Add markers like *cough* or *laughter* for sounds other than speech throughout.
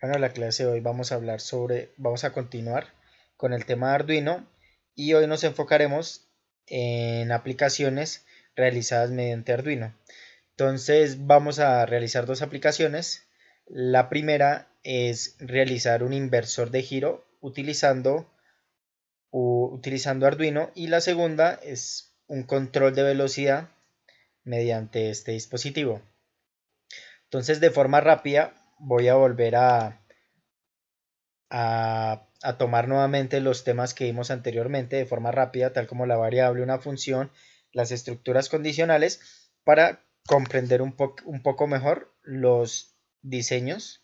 Bueno, la clase de hoy vamos a hablar sobre, vamos a continuar con el tema de Arduino y hoy nos enfocaremos en aplicaciones realizadas mediante Arduino. Entonces vamos a realizar dos aplicaciones. La primera es realizar un inversor de giro utilizando, utilizando Arduino y la segunda es un control de velocidad mediante este dispositivo. Entonces de forma rápida voy a volver a, a, tomar nuevamente los temas que vimos anteriormente de forma rápida, tal como la variable, una función, las estructuras condicionales, para comprender un, un poco mejor los diseños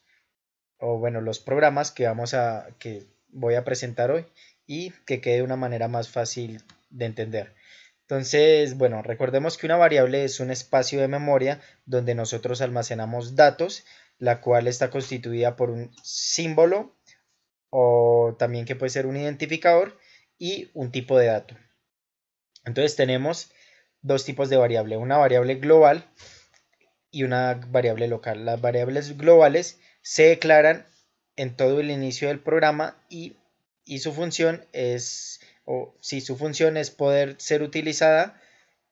o bueno, los programas que vamos a que voy a presentar hoy y que quede una manera más fácil de entender. Entonces, bueno, recordemos que una variable es un espacio de memoria donde nosotros almacenamos datos la cual está constituida por un símbolo o también que puede ser un identificador y un tipo de dato. Entonces tenemos dos tipos de variable, una variable global y una variable local. Las variables globales se declaran en todo el inicio del programa y, su función es, o si su función es poder ser utilizada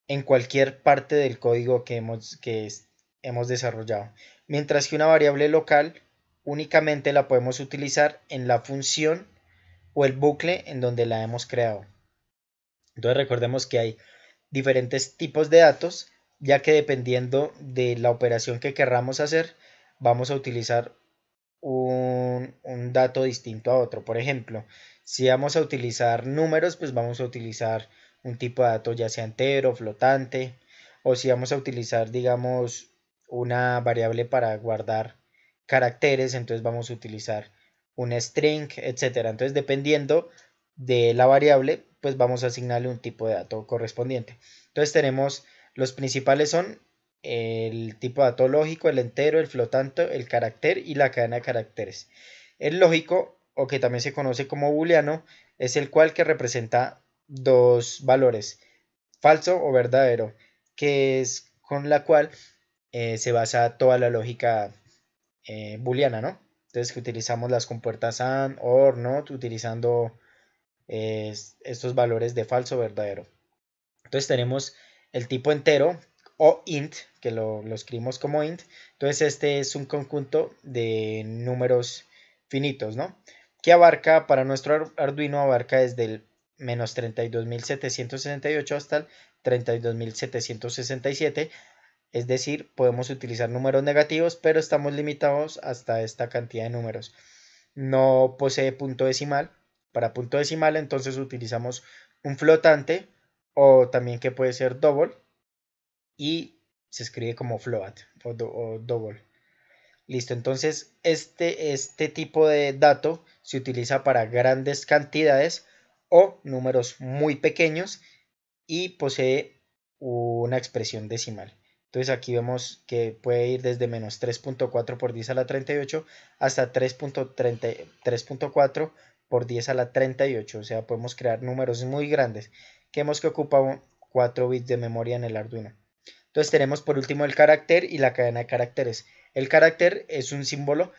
en cualquier parte del código que hemos, que hemos desarrollado mientras que una variable local únicamente la podemos utilizar en la función o el bucle en donde la hemos creado. Entonces recordemos que hay diferentes tipos de datos, ya que dependiendo de la operación que querramos hacer, vamos a utilizar un, dato distinto a otro. Por ejemplo, si vamos a utilizar números, pues vamos a utilizar un tipo de dato ya sea entero, flotante, o si vamos a utilizar, digamos, una variable para guardar caracteres, entonces vamos a utilizar un string, etcétera. Entonces, dependiendo de la variable, pues vamos a asignarle un tipo de dato correspondiente. Entonces, tenemos los principales son el tipo de dato lógico, el entero, el flotante, el carácter y la cadena de caracteres. El lógico, o que también se conoce como booleano, es el cual que representa dos valores, falso o verdadero, que es con la cual eh, se basa toda la lógica eh, booleana, ¿no? Entonces que utilizamos las compuertas AND, OR, NOT, utilizando eh, estos valores de falso, verdadero. Entonces tenemos el tipo entero o int, que lo, lo escribimos como int. Entonces este es un conjunto de números finitos, ¿no? Que abarca, para nuestro Arduino, abarca desde el menos 32.768 hasta el 32.767 es decir, podemos utilizar números negativos, pero estamos limitados hasta esta cantidad de números. No posee punto decimal. Para punto decimal, entonces utilizamos un flotante o también que puede ser double y se escribe como float o, double. Listo, entonces este, este tipo de dato se utiliza para grandes cantidades o números muy pequeños y posee una expresión decimal. Entonces aquí vemos que puede ir desde menos 3.4 por 10 a la 38 hasta 3.4 por 10 a la 38. O sea, podemos crear números muy grandes. Que hemos que ocupa 4 bits de memoria en el Arduino. Entonces tenemos por último el carácter y la cadena de caracteres. El carácter es un símbolo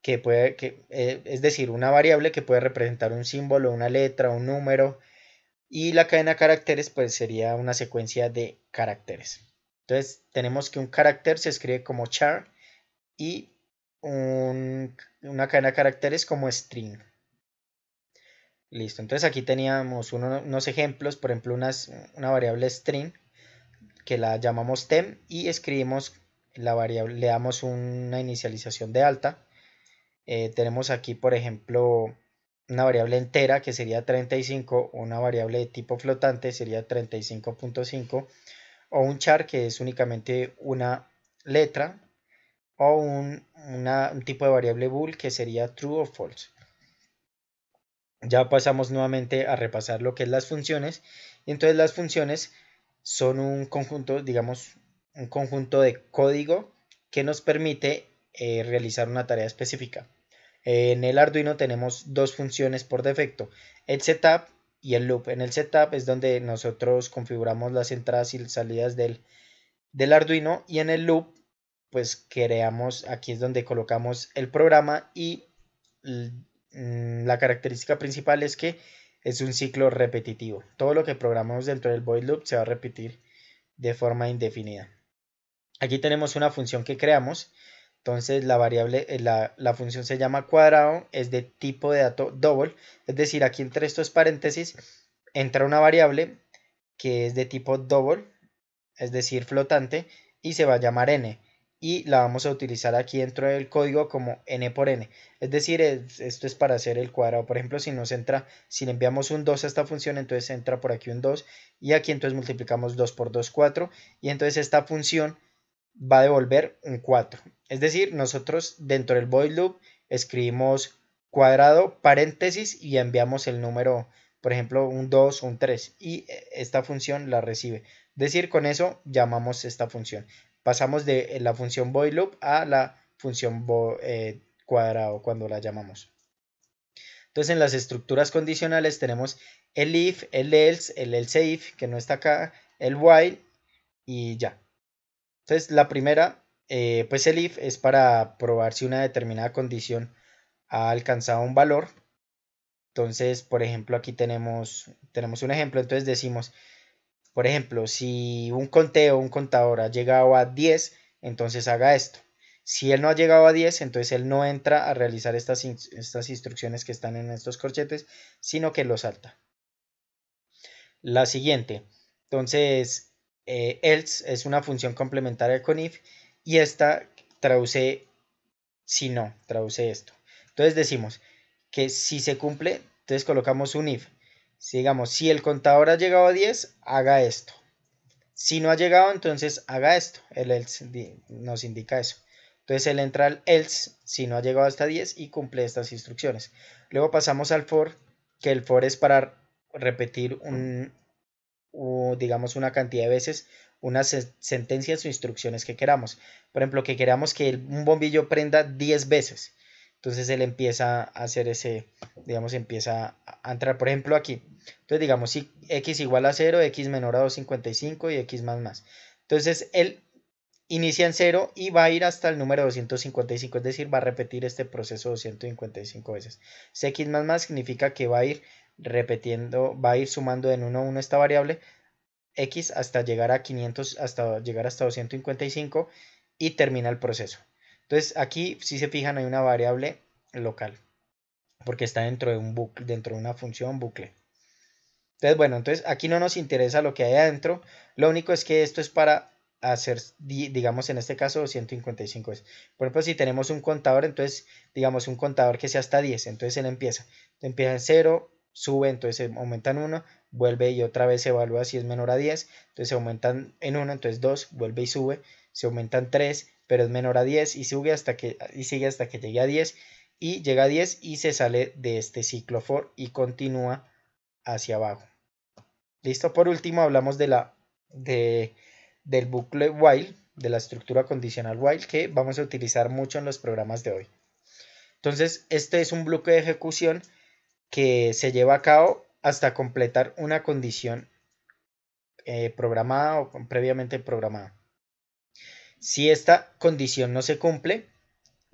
que puede, que, eh, es decir, una variable que puede representar un símbolo, una letra, un número. Y la cadena de caracteres pues sería una secuencia de caracteres. Entonces tenemos que un carácter se escribe como char y una cadena de caracteres como string. Listo, entonces aquí teníamos unos ejemplos, por ejemplo una, una variable string que la llamamos tem y escribimos la variable, le damos una inicialización de alta. Eh, tenemos aquí por ejemplo una variable entera que sería 35, una variable de tipo flotante sería 35.5 o un char que es únicamente una letra o un, tipo de variable bool que sería true o false. Ya pasamos nuevamente a repasar lo que es las funciones. entonces las funciones son un conjunto, digamos, un conjunto de código que nos permite eh, realizar una tarea específica. En el Arduino tenemos dos funciones por defecto, el setUp y el loop. En el setup es donde nosotros configuramos las entradas y salidas del, Arduino y en el loop pues creamos, aquí es donde colocamos el programa y mm, la característica principal es que es un ciclo repetitivo. Todo lo que programamos dentro del void loop se va a repetir de forma indefinida. Aquí tenemos una función que creamos entonces la variable, eh, la, función se llama cuadrado, es de tipo de dato double, es decir, aquí entre estos paréntesis entra una variable que es de tipo double, es decir, flotante, y se va a llamar n. Y la vamos a utilizar aquí dentro del código como n por n. Es decir, esto es para hacer el cuadrado. Por ejemplo, si nos entra, si le enviamos un 2 a esta función, entonces entra por aquí un 2. Y aquí entonces multiplicamos 2 por 2, 4. Y entonces esta función va a devolver un 4. Es decir, nosotros dentro del void loop escribimos cuadrado, paréntesis y enviamos el número, por ejemplo, un 2 un 3 y eh, esta función la recibe. Es decir, con eso llamamos esta función. Pasamos de eh, la función void loop a la función eh, cuadrado cuando la llamamos. Entonces en las estructuras condicionales tenemos el if, el else, el else if que no está acá, el while y ya. Entonces, la primera, eh, pues el if es para probar si una determinada condición ha alcanzado un valor. Entonces, por ejemplo, aquí tenemos, tenemos un ejemplo. Entonces decimos, por ejemplo, si un conteo, un contador ha llegado a 10, entonces haga esto. Si él no ha llegado a 10, entonces él no entra a realizar estas, estas instrucciones que están en estos corchetes, sino que lo salta. La siguiente. Entonces, eh, else es una función complementaria con if y esta traduce si no, traduce esto. Entonces decimos que si se cumple, entonces colocamos un if. digamos, si el contador ha llegado a 10, haga esto. Si no ha llegado, entonces haga esto. El else nos indica eso. Entonces él entra al else si no ha llegado hasta 10 y cumple estas instrucciones. Luego pasamos al for, que el for es para repetir un, digamos una cantidad de veces unas sentencias o instrucciones que queramos. Por ejemplo, que queramos que un bombillo prenda 10 veces. Entonces él empieza a hacer ese, digamos, empieza a entrar, por ejemplo, aquí. Entonces digamos, si x igual a 0, x menor a 255 y x más más. Entonces él inicia en 0 y va a ir hasta el número 255, es decir, va a repetir este proceso 255 veces. x más más significa que va a ir Repetiendo, va a ir sumando en 1 a 1 esta variable x hasta llegar a 500, hasta llegar hasta 255 y termina el proceso. Entonces aquí, si se fijan, hay una variable local porque está dentro de un bucle, dentro de una función bucle. Entonces, bueno, entonces aquí no nos interesa lo que hay adentro. Lo único es que esto es para hacer, digamos en este caso, 255 es. Por ejemplo, si tenemos un contador, entonces, digamos un contador que sea hasta 10, entonces él empieza. Empieza en 0, sube, entonces se aumentan 1, vuelve y otra vez se evalúa si es menor a 10, entonces se aumentan en 1, entonces 2, vuelve y sube, se aumentan 3, pero es menor a 10 y sube hasta que sigue hasta que llegue a 10 y llega a 10 y se sale de este ciclo for y continúa hacia abajo. Listo, por último hablamos de la de, del bucle while, de la estructura condicional while que vamos a utilizar mucho en los programas de hoy. Entonces, este es un bloque de ejecución que se lleva a cabo hasta completar una condición eh, programada o previamente programada. Si esta condición no se cumple,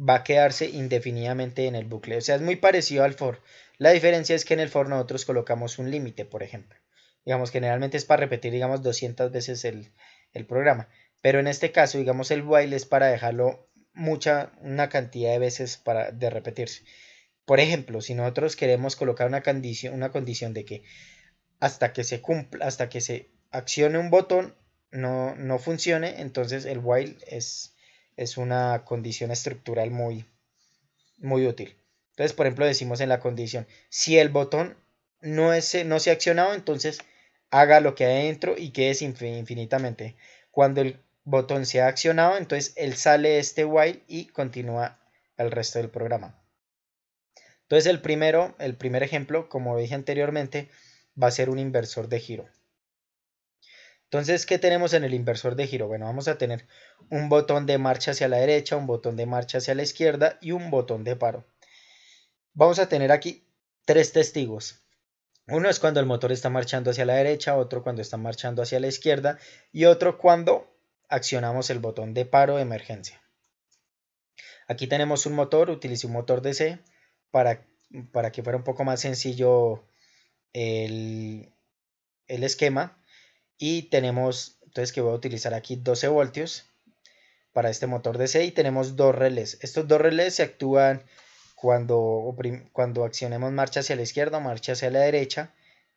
va a quedarse indefinidamente en el bucle. O sea, es muy parecido al for. La diferencia es que en el for nosotros colocamos un límite, por ejemplo. Digamos, generalmente es para repetir, digamos, 200 veces el, el, programa. Pero en este caso, digamos, el while es para dejarlo mucha, una cantidad de veces para, de repetirse. Por ejemplo, si nosotros queremos colocar una condición, una condición de que hasta que se cumpla, hasta que se accione un botón, no, no funcione, entonces el while es, es una condición estructural muy, muy útil. Entonces, por ejemplo, decimos en la condición, si el botón no, no se ha accionado, entonces haga lo que hay dentro y quede infinitamente. Cuando el botón se ha accionado, entonces él sale este while y continúa el resto del programa. Entonces el primero, el primer ejemplo, como dije anteriormente, va a ser un inversor de giro. Entonces, ¿qué tenemos en el inversor de giro? Bueno, vamos a tener un botón de marcha hacia la derecha, un botón de marcha hacia la izquierda y un botón de paro. Vamos a tener aquí tres testigos. Uno es cuando el motor está marchando hacia la derecha, otro cuando está marchando hacia la izquierda y otro cuando accionamos el botón de paro de emergencia. Aquí tenemos un motor, utilicé un motor DC, para, para que fuera un poco más sencillo el, esquema. Y tenemos, entonces que voy a utilizar aquí 12 voltios para este motor DC y tenemos dos relés. Estos dos relés se actúan cuando, cuando accionemos marcha hacia la izquierda o marcha hacia la derecha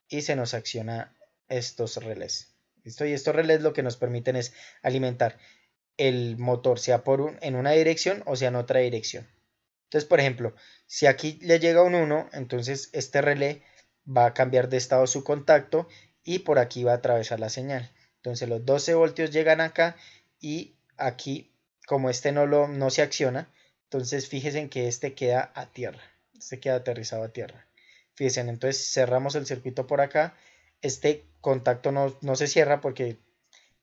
y se nos acciona estos relés. Y estos relés lo que nos permiten es alimentar el motor sea por en una dirección o sea en otra dirección. Entonces, por ejemplo, si aquí le llega un 1, entonces este relé va a cambiar de estado su contacto y por aquí va a atravesar la señal. Entonces los 12 voltios llegan acá y aquí, como este no, lo, no se acciona, entonces fíjense en que este queda a tierra, este queda aterrizado a tierra. Fíjense, entonces cerramos el circuito por acá, este contacto no, no se cierra porque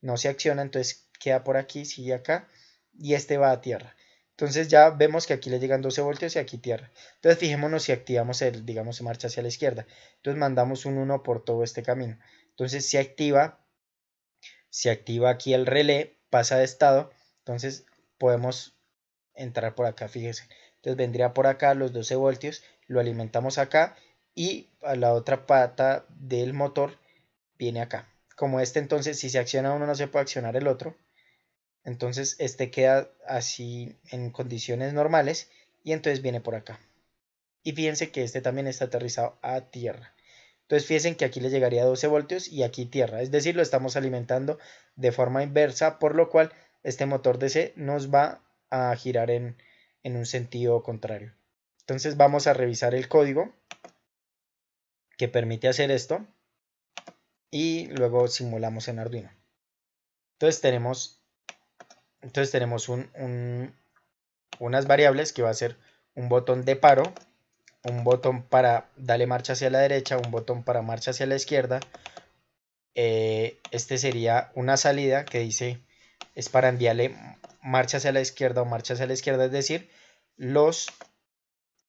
no se acciona, entonces queda por aquí, sigue acá y este va a tierra. Entonces ya vemos que aquí le llegan 12 voltios y aquí tierra. Entonces fijémonos si activamos el, digamos, marcha hacia la izquierda. Entonces mandamos un 1 por todo este camino. Entonces si activa, si activa aquí el relé, pasa de estado. Entonces podemos entrar por acá, fíjense. Entonces vendría por acá los 12 voltios, lo alimentamos acá y a la otra pata del motor viene acá. Como este entonces, si se acciona uno no se puede accionar el otro, entonces este queda así en condiciones normales y entonces viene por acá. Y fíjense que este también está aterrizado a tierra. Entonces fíjense que aquí le llegaría 12 voltios y aquí tierra. Es decir, lo estamos alimentando de forma inversa, por lo cual este motor DC nos va a girar en, en un sentido contrario. Entonces vamos a revisar el código que permite hacer esto y luego simulamos en Arduino. Entonces tenemos entonces tenemos unas variables que va a ser un botón de paro, un botón para darle marcha hacia la derecha, un botón para marcha hacia la izquierda. Eh, este sería una salida que dice es para enviarle marcha hacia la izquierda o marcha hacia la izquierda, es decir, los,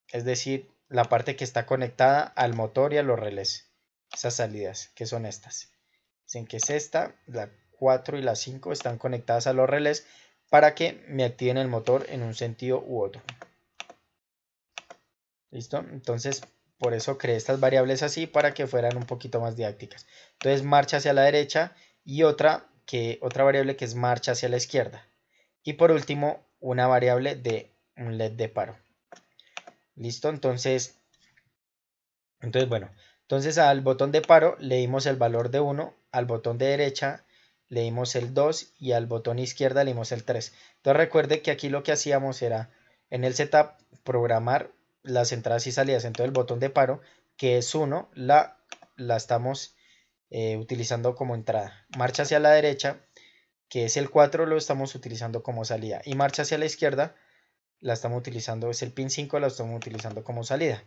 es decir, la parte que está conectada al motor y a los relés. Esas salidas, que son estas. Dicen que es esta, la 4 y la 5 están conectadas a los relés para que me activen el motor en un sentido u otro. ¿Listo? Entonces, por eso creé estas variables así para que fueran un poquito más didácticas. Entonces, marcha hacia la derecha y otra, que, otra variable que es marcha hacia la izquierda. Y por último, una variable de un LED de paro. ¿Listo? Entonces, entonces bueno, entonces al botón de paro le dimos el valor de 1, al botón de derecha leímos el 2 y al botón izquierda leímos el 3. Entonces recuerde que aquí lo que hacíamos era en el setup programar las entradas y salidas. Entonces el botón de paro, que es 1, la, la estamos eh, utilizando como entrada. Marcha hacia la derecha, que es el 4, lo estamos utilizando como salida. Y marcha hacia la izquierda, la estamos utilizando, es el pin 5, la estamos utilizando como salida.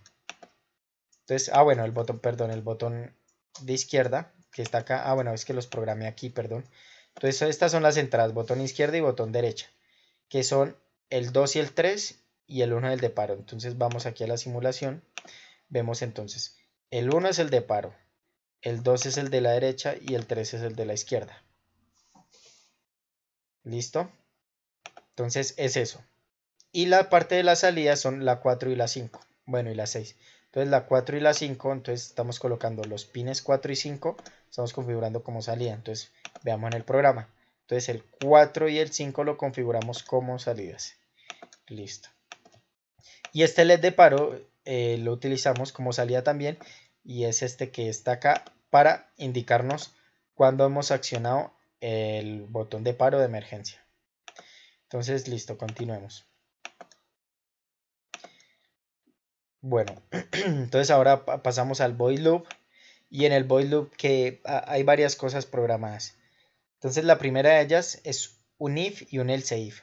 Entonces, ah bueno, el botón, perdón, el botón de izquierda que está acá. Ah, bueno, es que los programé aquí, perdón. Entonces estas son las entradas, botón izquierda y botón derecha, que son el 2 y el 3 y el 1 del de paro. Entonces vamos aquí a la simulación. Vemos entonces, el 1 es el de paro, el 2 es el de la derecha y el 3 es el de la izquierda. ¿Listo? Entonces es eso. Y la parte de la salida son la 4 y la 5. Bueno, y la 6. Entonces la 4 y la 5, entonces estamos colocando los pines 4 y 5 estamos configurando como salida. Entonces, veamos en el programa. Entonces, el 4 y el 5 lo configuramos como salidas. Listo. Y este LED de paro eh, lo utilizamos como salida también. Y es este que está acá para indicarnos cuando hemos accionado el botón de paro de emergencia. Entonces, listo, continuemos. Bueno, *clears throat* entonces ahora pasamos al void loop y en el Boil loop que hay varias cosas programadas. Entonces la primera de ellas es un if y un else if.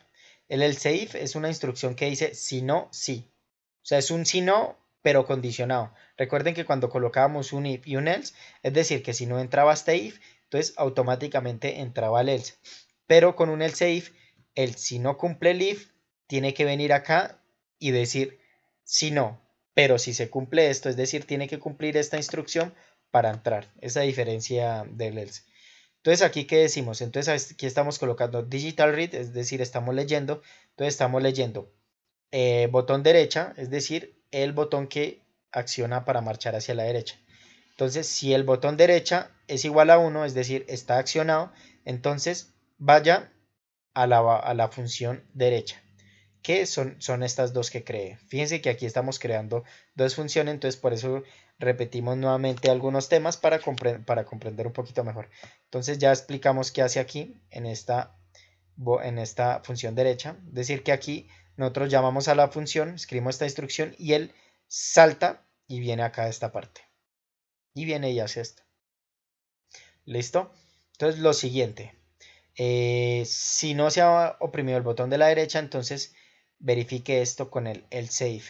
El else if es una instrucción que dice si no, sí. O sea, es un si no, pero condicionado. Recuerden que cuando colocábamos un if y un else, es decir, que si no entraba este if, entonces automáticamente entraba el else. Pero con un else if, el si no cumple el if, tiene que venir acá y decir si no, pero si se cumple esto, es decir, tiene que cumplir esta instrucción para entrar. Esa diferencia del else. Entonces aquí que decimos? Entonces este, aquí estamos colocando digital read, es decir, estamos leyendo. Entonces estamos leyendo eh, botón derecha, es decir, el botón que acciona para marchar hacia la derecha. Entonces si el botón derecha es igual a 1, es decir, está accionado, entonces vaya a la función derecha que son, son estas dos que cree. Fíjense que aquí estamos creando dos funciones, entonces por eso repetimos nuevamente algunos temas para, para comprender un poquito mejor. Entonces ya explicamos qué hace aquí en esta, en esta función derecha. Es decir que aquí nosotros llamamos a la función, escribimos esta instrucción y él salta y viene acá a esta parte. Y viene y hace esto. ¿Listo? Entonces lo siguiente. Eh, si no se ha oprimido el botón de la derecha, entonces verifique esto con el, el save.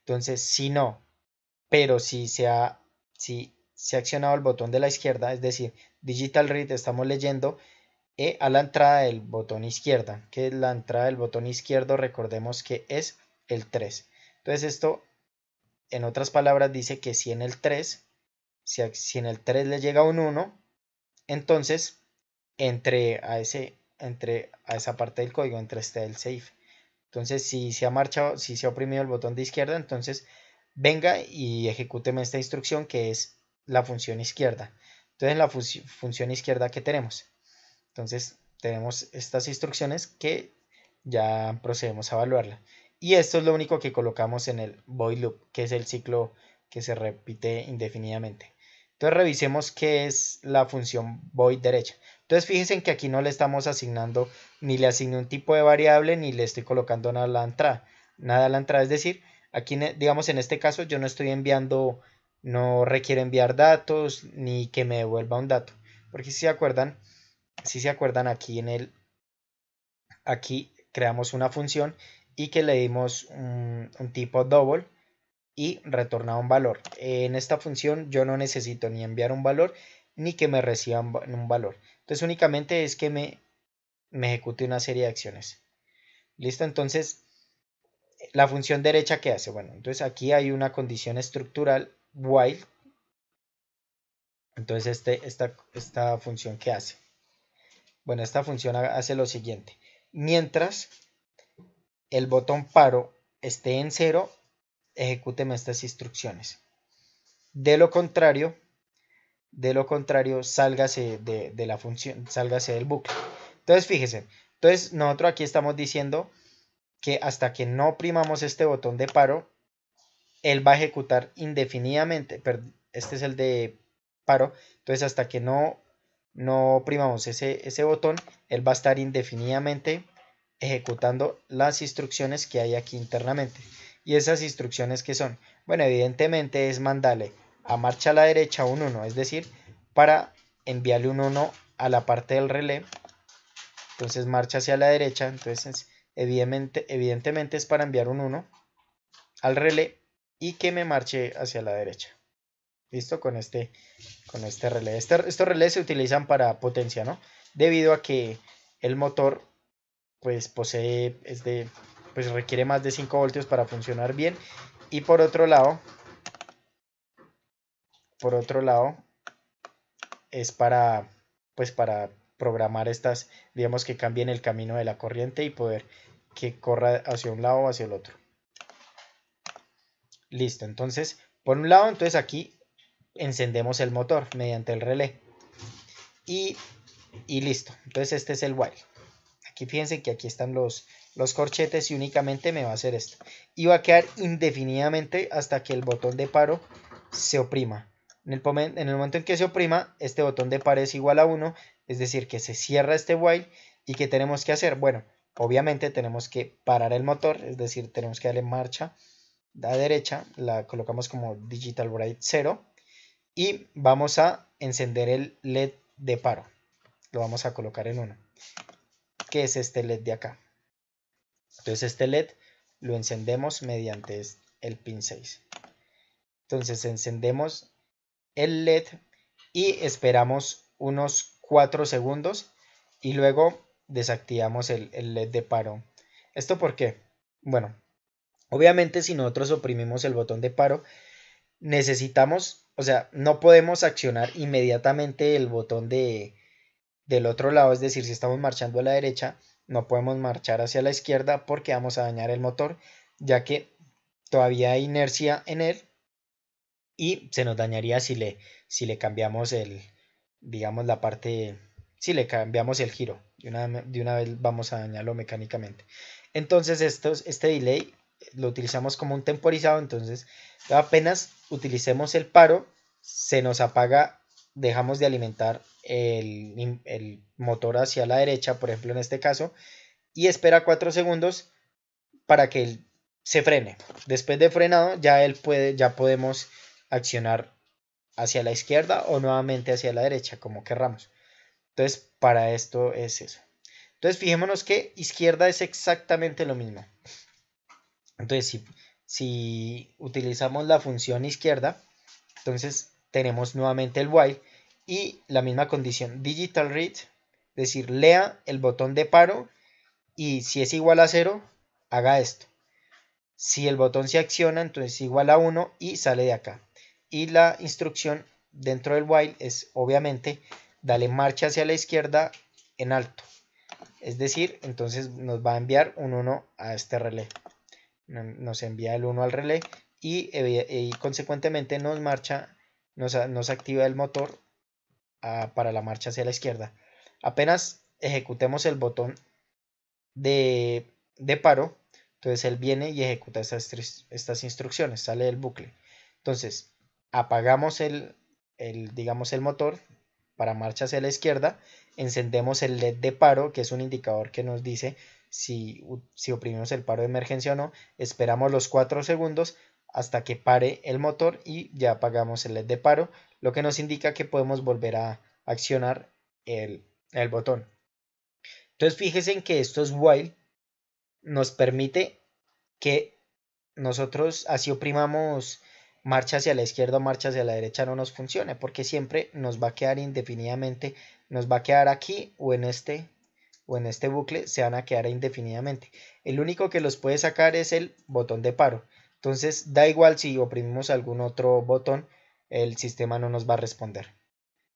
Entonces, si no, pero si se, ha, si se ha accionado el botón de la izquierda, es decir, digital read estamos leyendo eh, a la entrada del botón izquierda, que es la entrada del botón izquierdo, recordemos que es el 3. Entonces esto, en otras palabras, dice que si en el 3, si, en el 3 le llega un 1, entonces entre a, ese, entre a esa parte del código, entre este el safe. Entonces, si se ha marchado, si se ha oprimido el botón de izquierda, entonces venga y ejecúteme esta instrucción que es la función izquierda. Entonces, la función izquierda que tenemos. Entonces, tenemos estas instrucciones que ya procedemos a evaluarla. Y esto es lo único que colocamos en el void loop, que es el ciclo que se repite indefinidamente. Entonces revisemos qué es la función void derecha. Entonces fíjense que aquí no le estamos asignando, ni le asigno un tipo de variable, ni le estoy colocando nada a la entrada. Nada a la entrada, es decir, aquí e, digamos en este caso yo no estoy enviando, no requiere enviar datos, ni que me devuelva un dato. Porque si se acuerdan, si se acuerdan aquí en el, aquí creamos una función y que le dimos un, un tipo double y retorna un valor. En esta función yo no necesito ni enviar un valor ni que me reciban un valor. Entonces únicamente es que me, me ejecute una serie de acciones. Listo, entonces la función derecha que hace. Bueno, entonces aquí hay una condición estructural while. Entonces este, esta, esta función que hace. Bueno, esta función hace lo siguiente. Mientras el botón paro esté en cero, ejecuten estas instrucciones. De lo contrario, de lo contrario, sálgase de, de la función, sálgase del bucle. Entonces, fíjese, entonces nosotros aquí estamos diciendo que hasta que no primamos este botón de paro, él va a ejecutar indefinidamente, este es el de paro, entonces hasta que no, no primamos ese, ese botón, él va a estar indefinidamente ejecutando las instrucciones que hay aquí internamente. ¿Y esas instrucciones que son? Bueno, evidentemente es mandarle a marcha a la derecha un 1, es decir, para enviarle un 1 a la parte del relé. Entonces marcha hacia la derecha, entonces evidentemente, evidentemente es para enviar un 1 al relé y que me marche hacia la derecha. ¿Listo? Con este, con este relé. Este, estos relés se utilizan para potencia, ¿no? Debido a que el motor, pues posee, este pues requiere más de 5 voltios para funcionar bien. Y por otro lado, por otro lado, es para, pues para programar estas, digamos que cambien el camino de la corriente y poder que corra hacia un lado o hacia el otro. Listo, entonces, por un lado, entonces aquí encendemos el motor mediante el relé. Y, y listo, entonces este es el while. Aquí fíjense que aquí están los, los corchetes y únicamente me va a hacer esto. Y va a quedar indefinidamente hasta que el botón de paro se oprima. En el, momento en que se oprima, este botón de paro es igual a 1, es decir, que se cierra este while. ¿Y que tenemos que hacer? Bueno, obviamente tenemos que parar el motor, es decir, tenemos que darle marcha a la derecha, la colocamos como Digital Bright 0 y vamos a encender el LED de paro. Lo vamos a colocar en 1, que es este LED de acá. Entonces este LED lo encendemos mediante el pin 6. Entonces encendemos el LED y esperamos unos 4 segundos y luego desactivamos el, LED de paro. ¿Esto por qué? Bueno, obviamente si nosotros oprimimos el botón de paro, necesitamos, o sea, no podemos accionar inmediatamente el botón de, del otro lado, es decir, si estamos marchando a la derecha, no podemos marchar hacia la izquierda porque vamos a dañar el motor, ya que todavía hay inercia en él y se nos dañaría si le, si le cambiamos el, digamos, la parte, si le cambiamos el giro. De una, de una vez vamos a dañarlo mecánicamente. Entonces esto este delay lo utilizamos como un temporizado, entonces apenas utilicemos el paro, se nos apaga dejamos de alimentar el, motor hacia la derecha, por ejemplo en este caso, y espera 4 segundos para que se frene. Después de frenado ya él puede, ya podemos accionar hacia la izquierda o nuevamente hacia la derecha, como querramos. Entonces, para esto es eso. Entonces, fijémonos que izquierda es exactamente lo mismo. Entonces, si, si utilizamos la función izquierda, entonces tenemos nuevamente el while y la misma condición digital read, es decir, lea el botón de paro y si es igual a 0, haga esto. Si el botón se acciona, entonces es igual a 1 y sale de acá. Y la instrucción dentro del while es obviamente dale marcha hacia la izquierda en alto. Es decir, entonces nos va a enviar un 1 a este relé. Nos envía el 1 al relé y, eh, eh, y consecuentemente nos marcha nos, activa el motor ah, para la marcha hacia la izquierda. Apenas ejecutemos el botón de, paro, entonces él viene y ejecuta estas, estas instrucciones, sale del bucle. Entonces, apagamos el, digamos, el motor para marcha hacia la izquierda, encendemos el LED de paro, que es un indicador que nos dice si, si oprimimos el paro de emergencia o no, esperamos los 4 segundos, hasta que pare el motor y ya apagamos el LED de paro, lo que nos indica que podemos volver a accionar el, botón. Entonces fíjense en que es while nos permite que nosotros así oprimamos marcha hacia la izquierda o marcha hacia la derecha no nos funcione porque siempre nos va a quedar indefinidamente, nos va a quedar aquí o en este o en este bucle se van a quedar indefinidamente. El único que los puede sacar es el botón de paro. Entonces, da igual si oprimimos algún otro botón, el sistema no nos va a responder.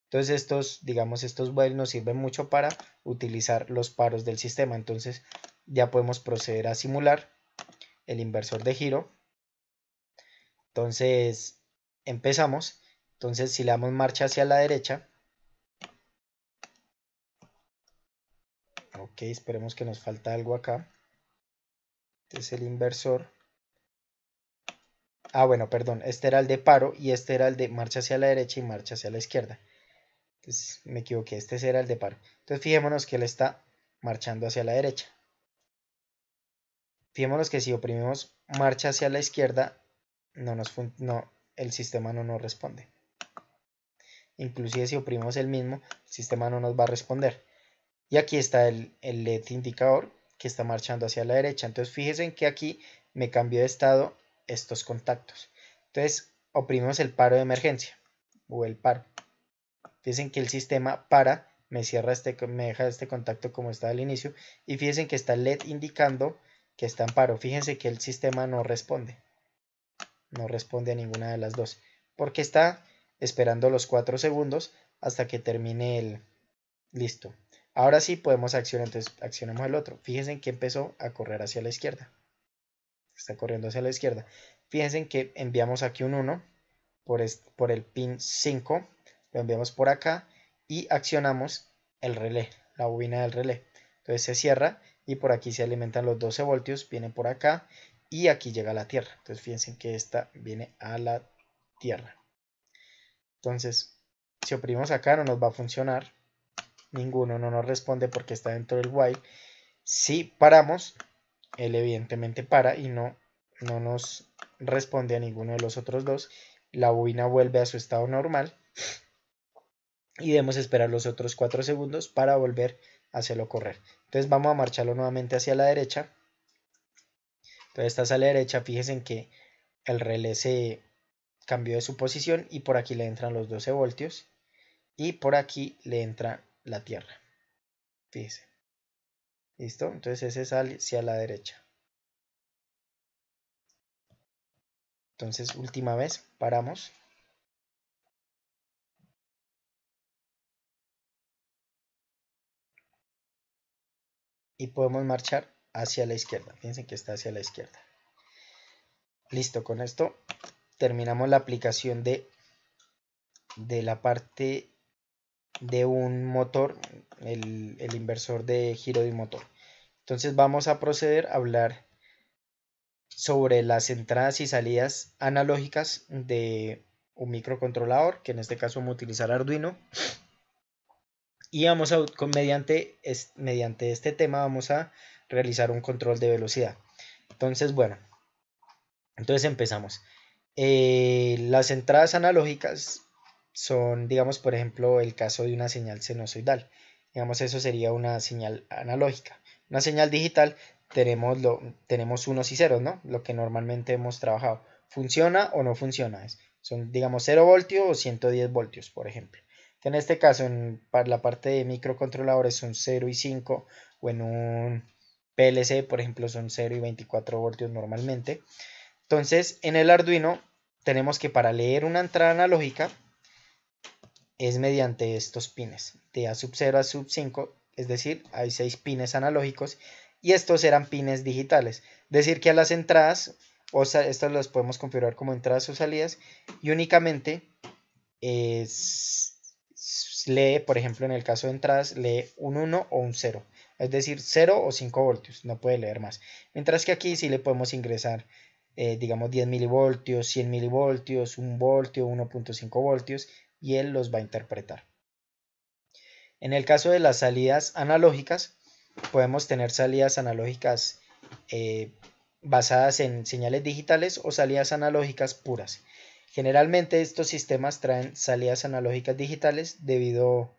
Entonces, estos, digamos, estos while nos sirven mucho para utilizar los paros del sistema. Entonces, ya podemos proceder a simular el inversor de giro. Entonces, empezamos. Entonces, si le damos marcha hacia la derecha. Ok, esperemos que nos falta algo acá. Este es el inversor. Ah, bueno, perdón, este era el de paro y este era el de marcha hacia la derecha y marcha hacia la izquierda. Entonces pues, me equivoqué, este era el de paro. Entonces fijémonos que él está marchando hacia la derecha. Fijémonos que si oprimimos marcha hacia la izquierda, no nos no, el sistema no nos responde. Inclusive si oprimimos el mismo, el sistema no nos va a responder. Y aquí está el, el LED indicador que está marchando hacia la derecha. Entonces fíjense que aquí me cambió de estado estos contactos. Entonces, oprimimos el paro de emergencia o el paro. Fíjense que el sistema para, me cierra este, me deja este contacto como estaba al inicio y fíjense que está LED indicando que está en paro. Fíjense que el sistema no responde. No responde a ninguna de las dos. Porque está esperando los 4 segundos hasta que termine el... Listo. Ahora sí podemos accionar. Entonces accionamos el otro. Fíjense que empezó a correr hacia la izquierda está corriendo hacia la izquierda. Fíjense que enviamos aquí un 1 por, por el pin 5, lo enviamos por acá y accionamos el relé, la bobina del relé. Entonces se cierra y por aquí se alimentan los 12 voltios, Viene por acá y aquí llega la tierra. Entonces fíjense que esta viene a la tierra. Entonces, si oprimimos acá no nos va a funcionar. Ninguno no nos responde porque está dentro del while. Si paramos, él evidentemente para y no, no nos responde a ninguno de los otros dos. La bobina vuelve a su estado normal y debemos esperar los otros 4 segundos para volver a hacerlo correr. Entonces vamos a marcharlo nuevamente hacia la derecha. Entonces estás a la derecha, fíjense en que el relé se cambió de su posición y por aquí le entran los 12 voltios y por aquí le entra la tierra. Fíjense. ¿Listo? Entonces ese sale hacia la derecha. Entonces, última vez, paramos. Y podemos marchar hacia la izquierda. Fíjense que está hacia la izquierda. Listo, con esto terminamos la aplicación de, de la parte de un motor, el, inversor de giro de un motor. Entonces vamos a proceder a hablar sobre las entradas y salidas analógicas de un microcontrolador, que en este caso vamos a utilizar Arduino. Y vamos a, con, mediante, mediante este tema vamos a realizar un control de velocidad. Entonces, bueno, entonces empezamos. Eh, las entradas analógicas son, digamos, por ejemplo, el caso de una señal senozoidal. Digamos, eso sería una señal analógica. Una señal digital tenemos, lo, tenemos unos y ceros, ¿no? Lo que normalmente hemos trabajado. ¿Funciona o no funciona? Son, digamos, 0 voltios o 110 voltios, por ejemplo. en este caso, en, para la parte de microcontroladores son 0 y 5, o en un PLC, por ejemplo, son 0 y 24 voltios normalmente. Entonces, en el Arduino tenemos que para leer una entrada analógica es mediante estos pines, de A sub 0 a sub 5, es decir, hay 6 pines analógicos y estos eran pines digitales, decir que a las entradas, o sea, estos los podemos configurar como entradas o salidas y únicamente eh, lee, por ejemplo, en el caso de entradas, lee un 1 o un 0, es decir, 0 o 5 voltios, no puede leer más. Mientras que aquí sí le podemos ingresar, eh, digamos, 10 milivoltios, 100 milivoltios, 1 voltio, 1.5 voltios, y él los va a interpretar. En el caso de las salidas analógicas, podemos tener salidas analógicas eh, basadas en señales digitales o salidas analógicas puras. Generalmente estos sistemas traen salidas analógicas digitales debido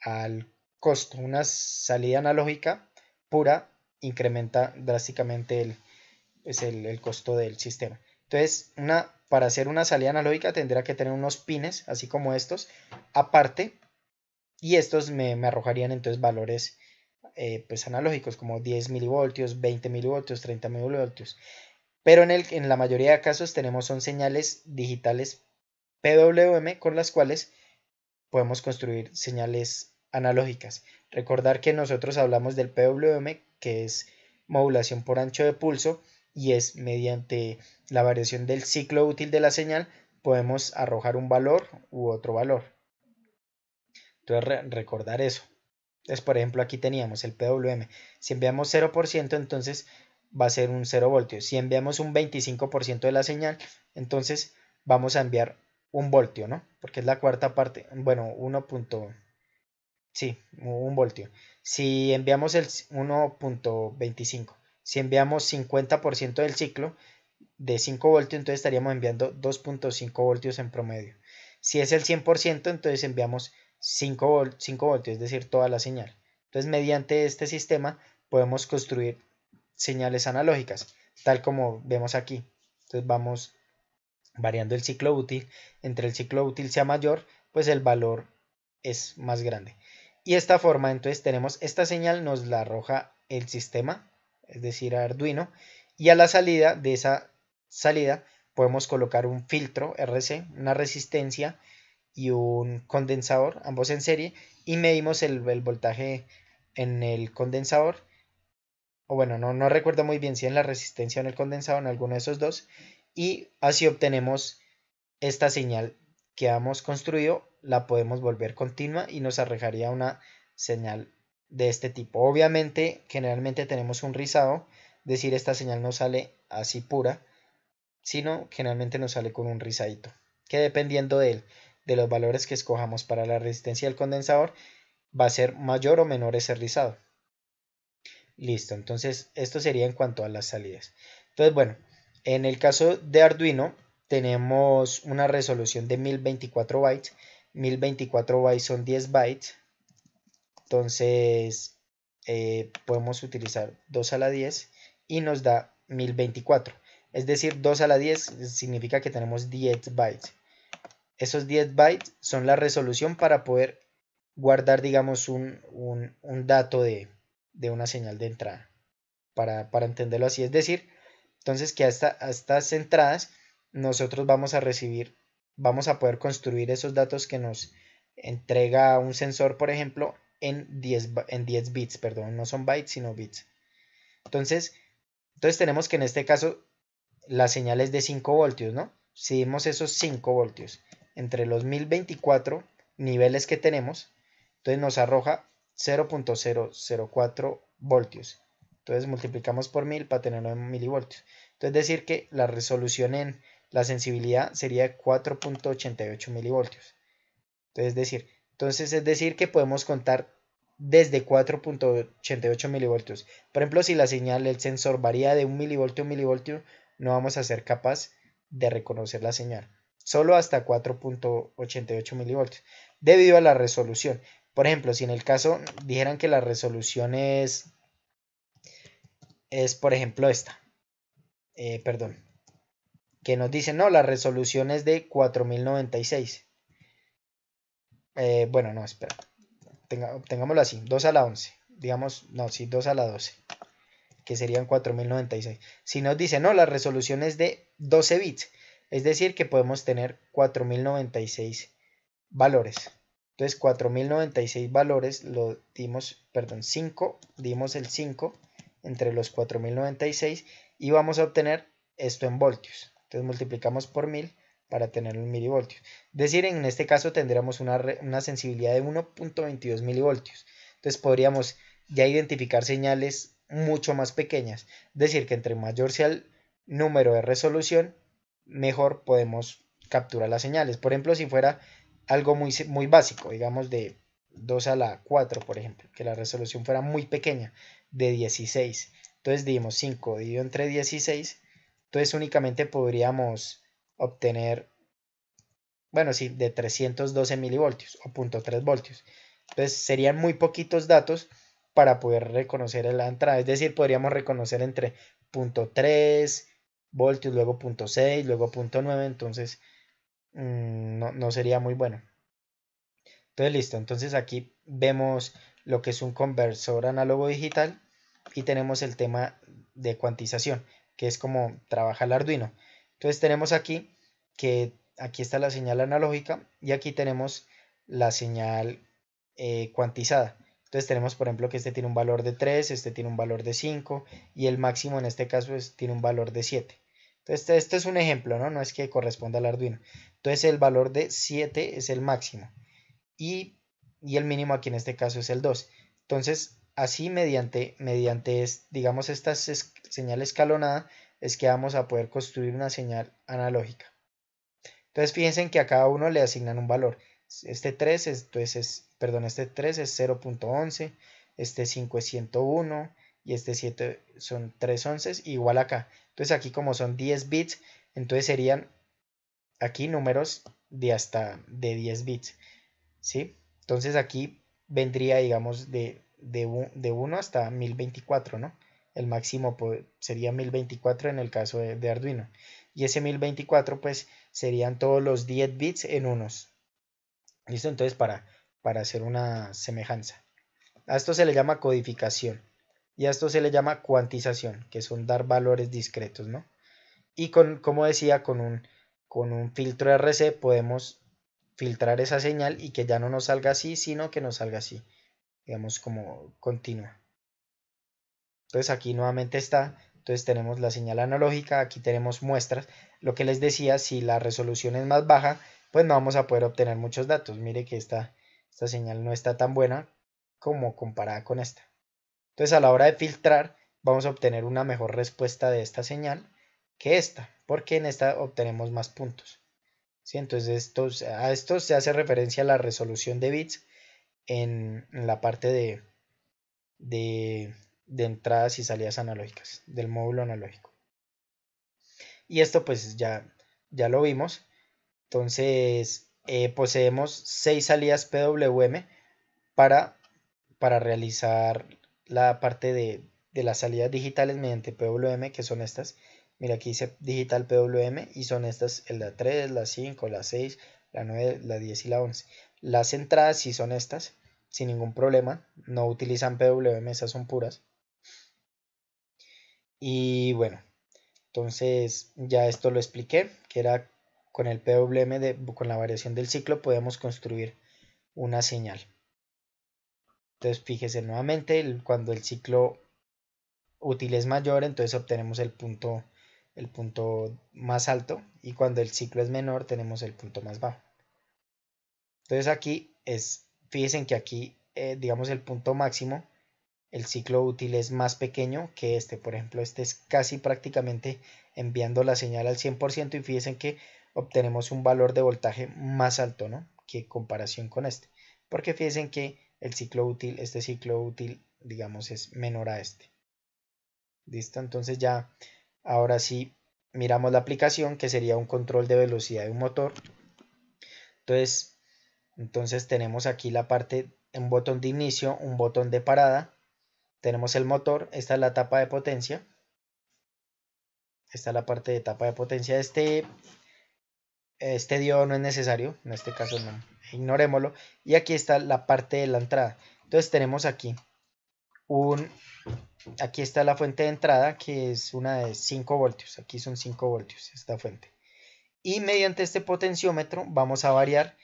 al costo. Una salida analógica pura incrementa drásticamente el, costo del sistema. Entonces, una para hacer una salida analógica tendría que tener unos pines, así como estos, aparte, y estos me, arrojarían entonces valores eh, pues analógicos como 10 milivoltios, 20 milivoltios, 30 milivoltios. Pero en, el, en la mayoría de casos tenemos son señales digitales PWM con las cuales podemos construir señales analógicas. Recordar que nosotros hablamos del PWM, que es modulación por ancho de pulso, y es mediante la variación del ciclo útil de la señal podemos arrojar un valor u otro valor. Entonces recordar eso. Entonces, por ejemplo, aquí teníamos el PWM. Si enviamos 0%, entonces va a ser un 0 voltios. Si enviamos un 25% de la señal, entonces vamos a enviar un voltio, ¿no? Porque es la cuarta parte, bueno, 1. Sí, un voltio. Si enviamos el 1.25 si enviamos 50% del ciclo de 5 voltios, entonces estaríamos enviando 2.5 voltios en promedio. Si es el 100%, entonces enviamos 5, 5 voltios, es decir, toda la señal. Entonces, mediante este sistema podemos construir señales analógicas, tal como vemos aquí. Entonces vamos variando el ciclo útil. Entre el ciclo útil sea mayor, pues el valor es más grande. Y esta forma, entonces tenemos esta señal, nos la arroja el sistema es decir, a Arduino, y a la salida de esa salida podemos colocar un filtro RC, una resistencia y un condensador, ambos en serie, y medimos el, voltaje en el condensador, o bueno, no, recuerdo muy bien si en la resistencia o en el condensador, en alguno de esos dos, y así obtenemos esta señal que hemos construido, la podemos volver continua y nos arrojaría una señal de este tipo. Obviamente, generalmente tenemos un rizado, es decir, esta señal no sale así pura, sino generalmente nos sale con un rizadito, que dependiendo de, de los valores que escojamos para la resistencia del condensador, va a ser mayor o menor ese rizado. Listo, entonces esto sería en cuanto a las salidas. Entonces, bueno, en el caso de Arduino tenemos una resolución de 1024 bytes, 1024 bytes son 10 bytes, entonces, eh, podemos utilizar 2 a la 10 y nos da 1024. Es decir, 2 a la 10 significa que tenemos 10 bytes. Esos 10 bytes son la resolución para poder guardar, digamos, un, dato de, una señal de entrada. Para, entenderlo así. Es decir, entonces que hasta, estas entradas nosotros vamos a recibir, vamos a poder construir esos datos que nos entrega un sensor, por ejemplo, en 10, en 10 bits, perdón, no son bytes, sino bits. Entonces, entonces tenemos que en este caso la señal es de 5 voltios, ¿no? Si dimos esos 5 voltios entre los 1024 niveles que tenemos, entonces nos arroja 0.004 voltios. Entonces multiplicamos por 1000 para tenerlo en milivoltios. Entonces decir que la resolución en la sensibilidad sería 4.88 milivoltios. Entonces decir, entonces es decir que podemos contar desde 4.88 milivoltios. Por ejemplo, si la señal, del sensor varía de 1 milivoltio a 1 milivoltio, no vamos a ser capaz de reconocer la señal. Solo hasta 4.88 milivoltios. Debido a la resolución. Por ejemplo, si en el caso dijeran que la resolución es, es por ejemplo, esta. Eh, perdón. Que nos dice no, la resolución es de 4096. Eh, bueno, no, espera tenga, tengámoslo así, 2 a la 11, digamos, no, sí, 2 a la 12, que serían 4096. Si nos dice, no, la resolución es de 12 bits, es decir, que podemos tener 4096 valores. Entonces, 4096 valores lo dimos, perdón, 5, dimos el 5 entre los 4096 y vamos a obtener esto en voltios. Entonces, multiplicamos por 1000 para tener un milivoltios. Es decir, en este caso tendríamos una, sensibilidad de 1.22 milivoltios. Entonces podríamos ya identificar señales mucho más pequeñas. Es decir, que entre mayor sea el número de resolución, mejor podemos capturar las señales. Por ejemplo, si fuera algo muy, muy básico, digamos de 2 a la 4, por ejemplo, que la resolución fuera muy pequeña, de 16. Entonces dimos 5 dividido entre 16. Entonces únicamente podríamos obtener, bueno, sí, de 312 milivoltios o 0.3 voltios. Entonces serían muy poquitos datos para poder reconocer la entrada. Es decir, podríamos reconocer entre 0.3 voltios, luego 0.6, luego 0.9. Entonces, mm, no, no sería muy bueno. Entonces, listo. Entonces aquí vemos lo que es un conversor análogo digital y tenemos el tema de cuantización, que es como trabaja el Arduino. Entonces tenemos aquí que aquí está la señal analógica y aquí tenemos la señal eh, cuantizada. Entonces tenemos, por ejemplo, que este tiene un valor de 3, este tiene un valor de 5 y el máximo en este caso es, tiene un valor de 7. Entonces este, es un ejemplo, ¿no? es que corresponda al Arduino. Entonces el valor de 7 es el máximo y, el mínimo aquí en este caso es el 2. Entonces así mediante, mediante digamos, esta señal escalonada es que vamos a poder construir una señal analógica. Entonces fíjense que a cada uno le asignan un valor. Este 3 pues, es, perdón, este 3 es 0.11, este 5 es 101 y este 7 son 3 igual acá. Entonces aquí como son 10 bits, entonces serían aquí números de hasta de 10 bits. Entonces aquí vendría, digamos, de, de 1 hasta 1024, ¿no? el máximo sería 1024 en el caso de, Arduino. Y ese 1024 pues serían todos los 10 bits en unos. ¿Listo? Entonces para, para hacer una semejanza. A esto se le llama codificación y a esto se le llama cuantización, que son dar valores discretos, ¿no? Y con, como decía, con un, con un filtro RC podemos filtrar esa señal y que ya no nos salga así, sino que nos salga así, digamos como continua. Entonces aquí nuevamente está, entonces tenemos la señal analógica, aquí tenemos muestras. Lo que les decía, si la resolución es más baja, pues no vamos a poder obtener muchos datos. Mire que esta, esta señal no está tan buena como comparada con esta. Entonces a la hora de filtrar, vamos a obtener una mejor respuesta de esta señal que esta, porque en esta obtenemos más puntos. ¿Sí? Entonces estos, a esto se hace referencia a la resolución de bits en, en la parte de, de, de entradas y salidas analógicas, del módulo analógico. Y esto pues ya, ya lo vimos. Entonces eh, poseemos 6 salidas PWM para, para realizar la parte de, las salidas digitales mediante PWM, que son estas. Mira, aquí dice digital PWM y son estas la 3, la 5, la 6, la 9, la 10 y la 11. Las entradas sí son estas, sin ningún problema, no utilizan PWM, esas son puras. Y bueno, entonces ya esto lo expliqué, que era con el PWM, de, con la variación del ciclo, podemos construir una señal. Entonces fíjese nuevamente, cuando el ciclo útil es mayor, entonces obtenemos el punto, el punto más alto y cuando el ciclo es menor tenemos el punto más bajo. Entonces aquí es, fíjense que aquí eh, digamos el punto máximo el ciclo útil es más pequeño que este. Por ejemplo, este es casi prácticamente enviando la señal al 100% y fíjense que obtenemos un valor de voltaje más alto, ¿no? Que comparación con este. Porque fíjense que el ciclo útil, este ciclo útil, digamos, es menor a este. ¿Listo? Entonces ya, ahora sí, miramos la aplicación que sería un control de velocidad de un motor. Entonces, entonces tenemos aquí la parte, un botón de inicio, un botón de parada, tenemos el motor, esta es la tapa de potencia. Esta es la parte de tapa de potencia. Este, este diodo no es necesario, en este caso no, ignorémoslo. Y aquí está la parte de la entrada. Entonces tenemos aquí un... Aquí está la fuente de entrada que es una de 5 voltios. Aquí son 5 voltios esta fuente. Y mediante este potenciómetro vamos a variar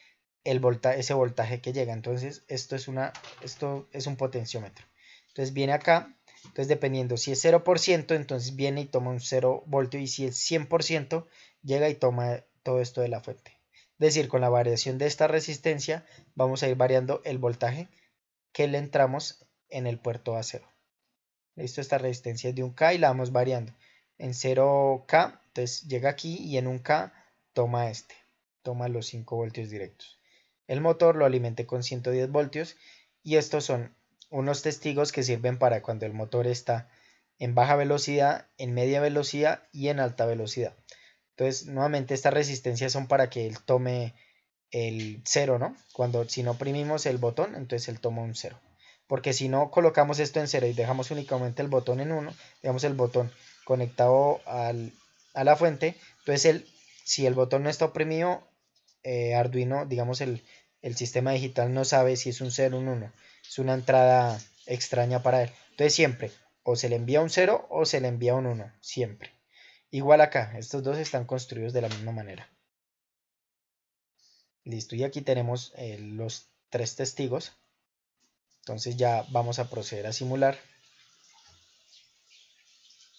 el ese voltaje que llega. Entonces esto es, una, esto es un potenciómetro. Entonces viene acá. Entonces dependiendo si es 0%, entonces viene y toma un 0 voltio. Y si es 100%, llega y toma todo esto de la fuente. Es decir, con la variación de esta resistencia, vamos a ir variando el voltaje que le entramos en el puerto A0. Listo, esta resistencia es de 1K y la vamos variando. En 0K, entonces llega aquí y en 1K toma este. Toma los 5 voltios directos. El motor lo alimenté con 110 voltios y estos son unos testigos que sirven para cuando el motor está en baja velocidad, en media velocidad y en alta velocidad. Entonces, nuevamente, estas resistencias son para que él tome el cero, ¿no? Cuando si no oprimimos el botón, entonces él toma un cero. Porque si no colocamos esto en cero y dejamos únicamente el botón en uno, digamos el botón conectado a la fuente, entonces él, si el botón no está oprimido, eh, Arduino, digamos, el, el sistema digital no sabe si es un 0 o un 1. Es una entrada extraña para él. Entonces siempre o se le envía un 0 o se le envía un 1. Siempre. Igual acá. Estos dos están construidos de la misma manera. Listo. Y aquí tenemos eh, los tres testigos. Entonces ya vamos a proceder a simular.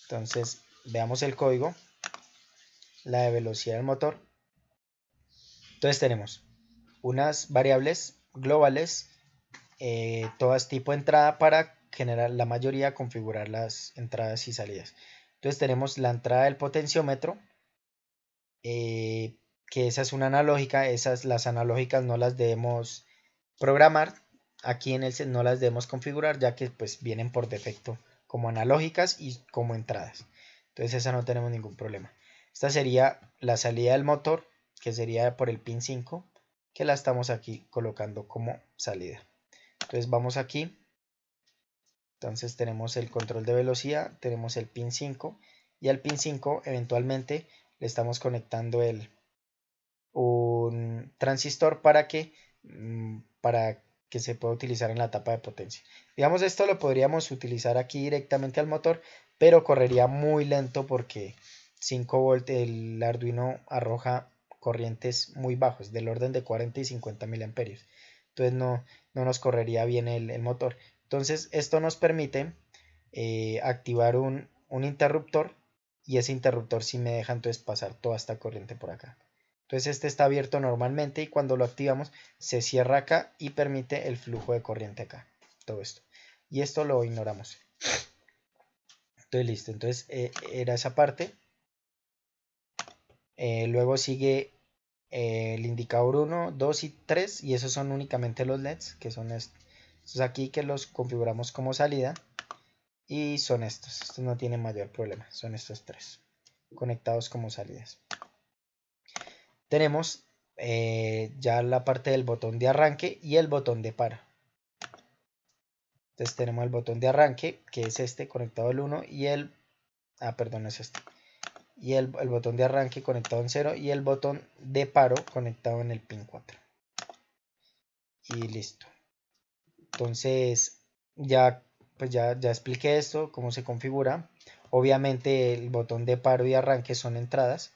Entonces veamos el código. La de velocidad del motor. Entonces tenemos unas variables globales, eh, todas tipo entrada para generar la mayoría, configurar las entradas y salidas. Entonces tenemos la entrada del potenciómetro, eh, que esa es una analógica, esas las analógicas no las debemos programar, aquí en el no las debemos configurar ya que pues vienen por defecto como analógicas y como entradas. Entonces esa no tenemos ningún problema. Esta sería la salida del motor, que sería por el pin 5 que la estamos aquí colocando como salida. Entonces vamos aquí. Entonces tenemos el control de velocidad, tenemos el pin 5 y al pin 5 eventualmente le estamos conectando el un transistor para que mm, para que se pueda utilizar en la etapa de potencia. Digamos esto lo podríamos utilizar aquí directamente al motor, pero correría muy lento porque 5 volt el Arduino arroja corrientes muy bajos, del orden de 40 y 50 mil amperios. Entonces no, nos correría bien el, motor. Entonces esto nos permite eh, activar un, interruptor y ese interruptor si me deja entonces pasar toda esta corriente por acá. Entonces este está abierto normalmente y cuando lo activamos se cierra acá y permite el flujo de corriente acá. Todo esto. Y esto lo ignoramos. Entonces listo. Entonces eh, era esa parte. Eh, luego sigue eh, el indicador 1, 2 y 3 y esos son únicamente los LEDs que son estos. aquí que los configuramos como salida y son estos. Estos no tienen mayor problema, son estos tres conectados como salidas. Tenemos eh, ya la parte del botón de arranque y el botón de para. Entonces tenemos el botón de arranque que es este conectado al 1 y el... Ah, perdón, es este y el, botón de arranque conectado en 0 y el botón de paro conectado en el pin 4 y listo entonces ya pues ya, ya expliqué esto cómo se configura obviamente el botón de paro y arranque son entradas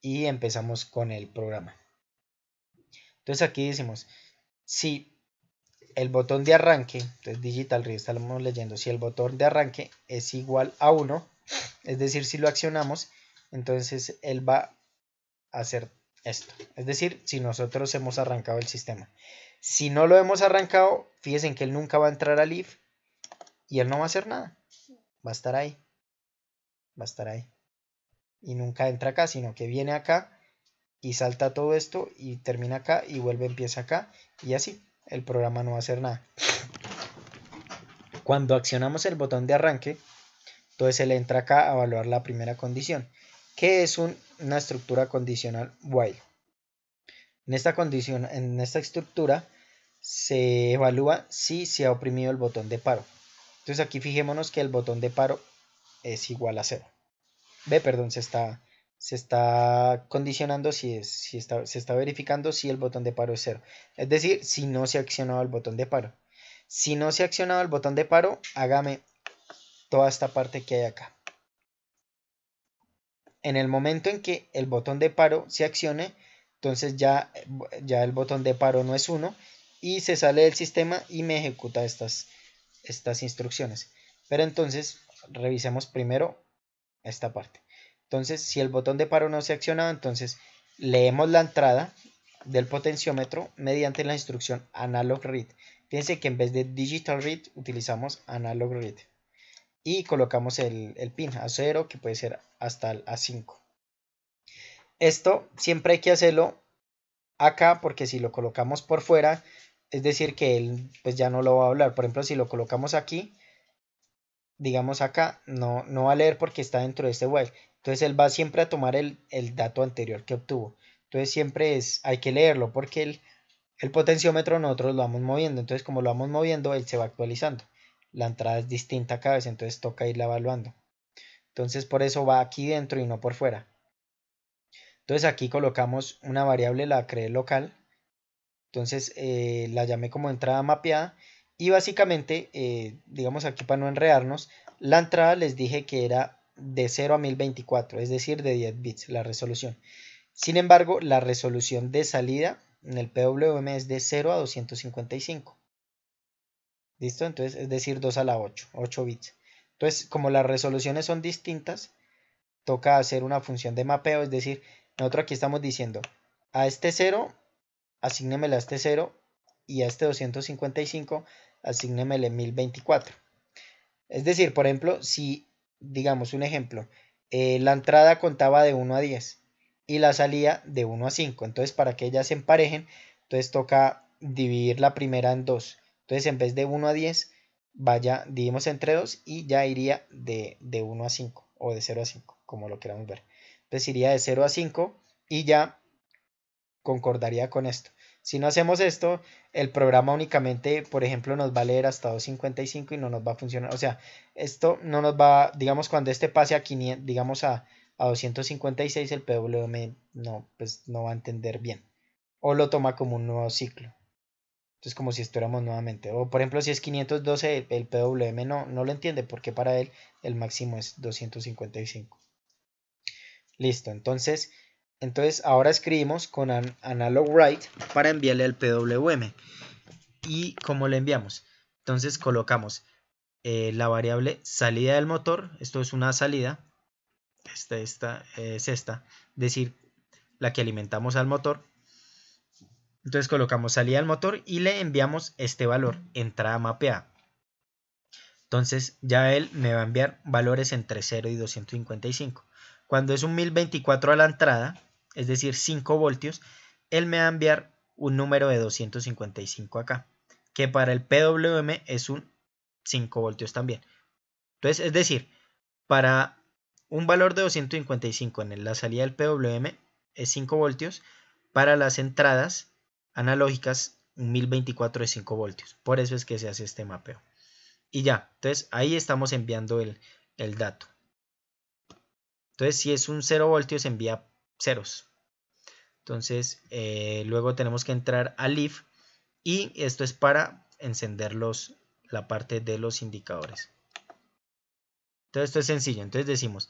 y empezamos con el programa entonces aquí decimos si el botón de arranque, entonces digital read estamos leyendo, si el botón de arranque es igual a 1, es decir, si lo accionamos, entonces él va a hacer esto. Es decir, si nosotros hemos arrancado el sistema. Si no lo hemos arrancado, fíjense que él nunca va a entrar al if y él no va a hacer nada. Va a estar ahí. Va a estar ahí. Y nunca entra acá, sino que viene acá y salta todo esto y termina acá y vuelve, empieza acá y así. El programa no va a hacer nada. Cuando accionamos el botón de arranque, entonces él entra acá a evaluar la primera condición. ¿Qué es una estructura condicional while? En esta, condición, en esta estructura se evalúa si se ha oprimido el botón de paro. Entonces aquí fijémonos que el botón de paro es igual a 0 B, perdón, se está, se está condicionando, si, es, si se está verificando si el botón de paro es 0 Es decir, si no se ha accionado el botón de paro. Si no se ha accionado el botón de paro, hágame toda esta parte que hay acá en el momento en que el botón de paro se accione, entonces ya, ya el botón de paro no es uno y se sale del sistema y me ejecuta estas, estas instrucciones. Pero entonces revisemos primero esta parte. Entonces, si el botón de paro no se ha accionado, entonces leemos la entrada del potenciómetro mediante la instrucción analog read. Fíjense que en vez de digital read utilizamos analog read y colocamos el, pin A0 que puede ser hasta el A5. Esto siempre hay que hacerlo acá porque si lo colocamos por fuera, es decir que él pues ya no lo va a hablar. Por ejemplo, si lo colocamos aquí, digamos acá, no, no va a leer porque está dentro de este while. Entonces él va siempre a tomar el, dato anterior que obtuvo. Entonces siempre es, hay que leerlo porque el, el potenciómetro nosotros lo vamos moviendo. Entonces como lo vamos moviendo, él se va actualizando la entrada es distinta cada vez, entonces toca irla evaluando. Entonces por eso va aquí dentro y no por fuera. Entonces aquí colocamos una variable, la creé local. Entonces eh, la llamé como entrada mapeada. Y básicamente, eh, digamos aquí para no enrearnos, la entrada les dije que era de 0 a 1024, es decir, de 10 bits la resolución. Sin embargo, la resolución de salida en el PWM es de 0 a 255. ¿Listo? Entonces, es decir, 2 a la 8, 8 bits. Entonces, como las resoluciones son distintas, toca hacer una función de mapeo, es decir, nosotros aquí estamos diciendo a este 0, asignémele a este 0 y a este 255, asignémele 1024. Es decir, por ejemplo, si, digamos un ejemplo, eh, la entrada contaba de 1 a 10 y la salida de 1 a 5, entonces para que ellas se emparejen, entonces toca dividir la primera en 2. Entonces, en vez de 1 a 10, vaya, dividimos entre 2 y ya iría de, 1 a 5 o de 0 a 5, como lo queramos ver. Entonces iría de 0 a 5 y ya concordaría con esto. Si no hacemos esto, el programa únicamente, por ejemplo, nos va a leer hasta 255 y no nos va a funcionar. O sea, esto no nos va, digamos, cuando este pase a 500, digamos a, 256, el PWM no, pues, no va a entender bien. O lo toma como un nuevo ciclo. Entonces, como si estuviéramos nuevamente. O, por ejemplo, si es 512, el, PWM no, no lo entiende porque para él el máximo es 255. Listo, entonces, entonces ahora escribimos con analogWrite analog write para enviarle al PWM. ¿Y cómo le enviamos? Entonces colocamos eh, la variable salida del motor. Esto es una salida. Esta, esta es esta. Es decir, la que alimentamos al motor. Entonces colocamos salida al motor y le enviamos este valor, entrada mapeada. Entonces ya él me va a enviar valores entre 0 y 255. Cuando es un 1024 a la entrada, es decir 5 voltios, él me va a enviar un número de 255 acá, que para el PWM es un 5 voltios también. Entonces, es decir, para un valor de 255 en la salida del PWM es 5 voltios, para las entradas analógicas 1024 de 5 voltios. Por eso es que se hace este mapeo. Y ya, entonces ahí estamos enviando el, dato. Entonces si es un 0 voltios envía ceros. Entonces eh, luego tenemos que entrar al if y esto es para encender los, la parte de los indicadores. Entonces esto es sencillo, entonces decimos,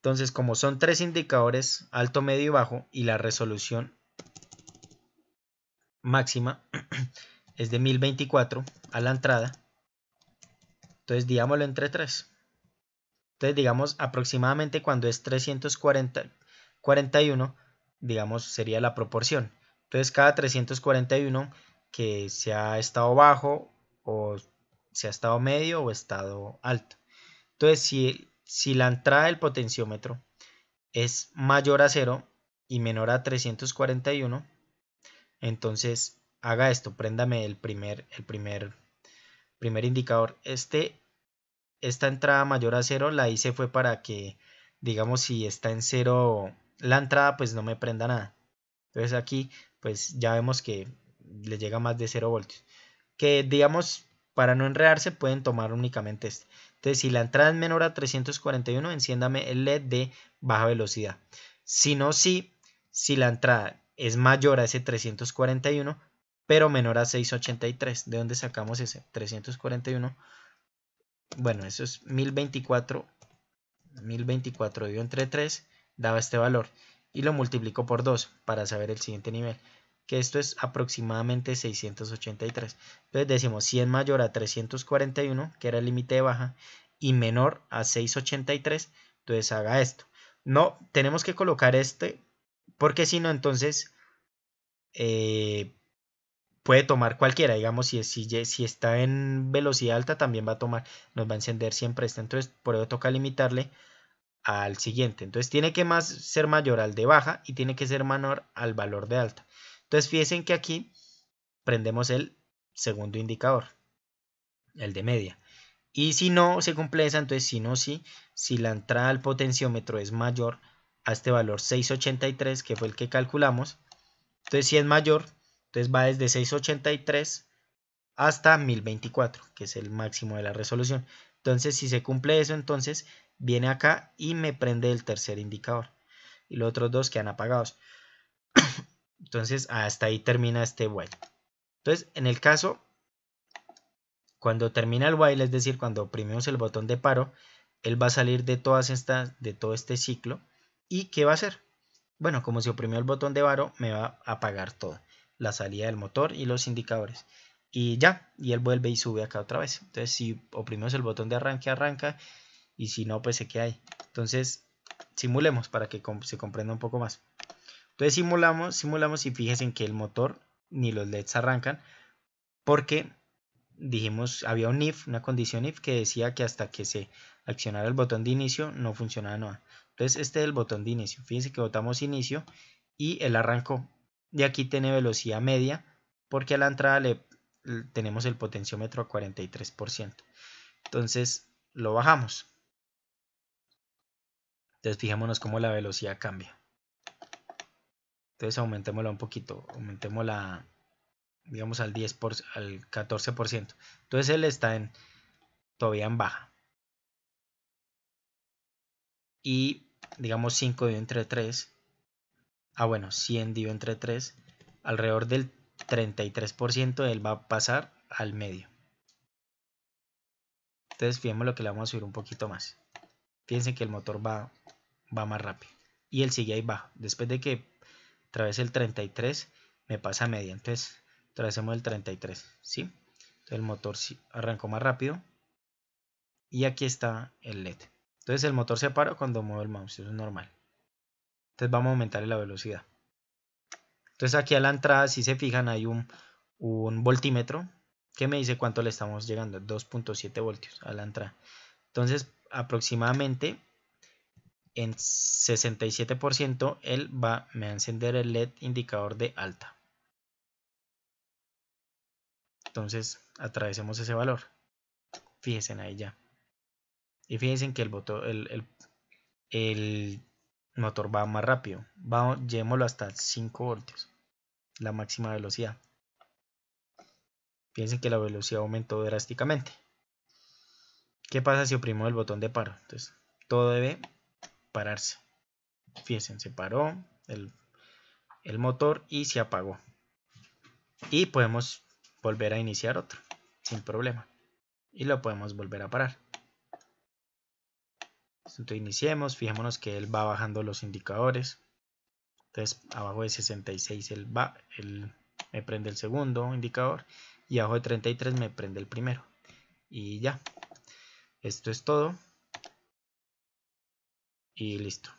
entonces como son tres indicadores, alto, medio y bajo, y la resolución máxima *clears throat* es de 1024 a la entrada. Entonces digámoslo entre 3. Entonces digamos aproximadamente cuando es 341, digamos sería la proporción. Entonces cada 341 que se ha estado bajo o se ha estado medio o estado alto. Entonces si, si la entrada del potenciómetro es mayor a 0 y menor a 341, entonces, haga esto, préndame el primer, el primer, primer indicador. Este, esta entrada mayor a cero la hice fue para que, digamos, si está en cero la entrada, pues no me prenda nada. Entonces aquí, pues ya vemos que le llega más de 0 voltios. Que digamos, para no enredarse, pueden tomar únicamente este. Entonces, si la entrada es menor a 341, enciéndame el LED de baja velocidad. Si no, sí, si la entrada es mayor a ese 341, pero menor a 683. ¿De dónde sacamos ese 341? Bueno, eso es 1024. 1024 dividido entre 3 daba este valor y lo multiplico por 2 para saber el siguiente nivel que esto es aproximadamente 683. Entonces decimos si es mayor a 341, que era el límite de baja, y menor a 683, entonces haga esto. No, tenemos que colocar este porque si no, entonces eh, puede tomar cualquiera. Digamos, si, está en velocidad alta, también va a tomar, nos va a encender siempre esta. Entonces, por eso toca limitarle al siguiente. Entonces, tiene que más, ser mayor al de baja y tiene que ser menor al valor de alta. Entonces, fíjense que aquí prendemos el segundo indicador, el de media. Y si no se cumple esa, entonces si no, sí, si la entrada al potenciómetro es mayor a este valor 683 que fue el que calculamos. Entonces si es mayor, entonces va desde 683 hasta 1024, que es el máximo de la resolución. Entonces si se cumple eso, entonces viene acá y me prende el tercer indicador. Y los otros dos quedan apagados. *coughs* Entonces hasta ahí termina este while. Entonces en el caso, cuando termina el while, es decir, cuando oprimimos el botón de paro, él va a salir de, todas estas, de todo este ciclo ¿Y qué va a hacer? Bueno, como si oprimió el botón de varo, me va a apagar todo. La salida del motor y los indicadores. Y ya, y él vuelve y sube acá otra vez. Entonces, si oprimimos el botón de arranque, arranca. Y si no, pues se queda ahí. Entonces, simulemos para que se comprenda un poco más. Entonces, simulamos, simulamos y fíjense en que el motor ni los LEDs arrancan. Porque dijimos, había un if, una condición if que decía que hasta que se accionara el botón de inicio no funcionaba nada. Entonces este es el botón de inicio. Fíjense que botamos inicio y el arranco De aquí tiene velocidad media porque a la entrada le, tenemos el potenciómetro a 43%. Entonces lo bajamos. Entonces fijémonos cómo la velocidad cambia. Entonces aumentémosla un poquito, aumentémosla digamos al 10 al 14%. Entonces él está en todavía en baja. Y digamos 5 dividido entre 3, ah bueno, 100 dividido entre 3, alrededor del 33% él va a pasar al medio. Entonces fíjense lo que le vamos a subir un poquito más. Fíjense que el motor va, va más rápido. Y él sigue ahí bajo. Después de que travese el 33, me pasa a media. Entonces travesemos el 33, ¿sí? Entonces el motor arrancó más rápido. Y aquí está el LED. Entonces el motor se para cuando muevo el mouse, eso es normal. Entonces vamos a aumentar la velocidad. Entonces aquí a la entrada, si se fijan, hay un, voltímetro que me dice cuánto le estamos llegando, 2.7 voltios a la entrada. Entonces aproximadamente en 67% él va, me va a encender el LED indicador de alta. Entonces atravesemos ese valor. Fíjense ahí ya. Y fíjense que el, motor, el, motor va más rápido. Vamos, llevémoslo hasta 5 voltios. La máxima velocidad. Fíjense que la velocidad aumentó drásticamente. ¿Qué pasa si oprimo el botón de paro? Entonces, todo debe pararse. Fíjense, se paró el, el motor y se apagó. Y podemos volver a iniciar otro, sin problema. Y lo podemos volver a parar. Entonces iniciemos, fijémonos que él va bajando los indicadores. Entonces abajo de 66 él va, me prende el segundo indicador y abajo de 33 me prende el primero. Y ya, esto es todo. Y listo.